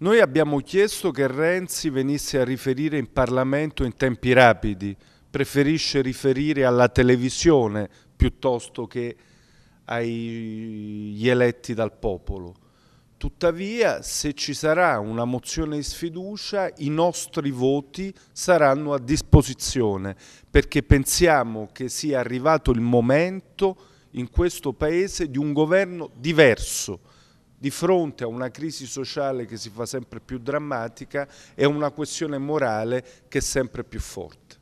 Noi abbiamo chiesto che Renzi venisse a riferire in Parlamento in tempi rapidi, preferisce riferire alla televisione piuttosto che agli eletti dal popolo. Tuttavia, se ci sarà una mozione di sfiducia, i nostri voti saranno a disposizione, perché pensiamo che sia arrivato il momento in questo Paese di un governo diverso, di fronte a una crisi sociale che si fa sempre più drammatica è una questione morale che è sempre più forte.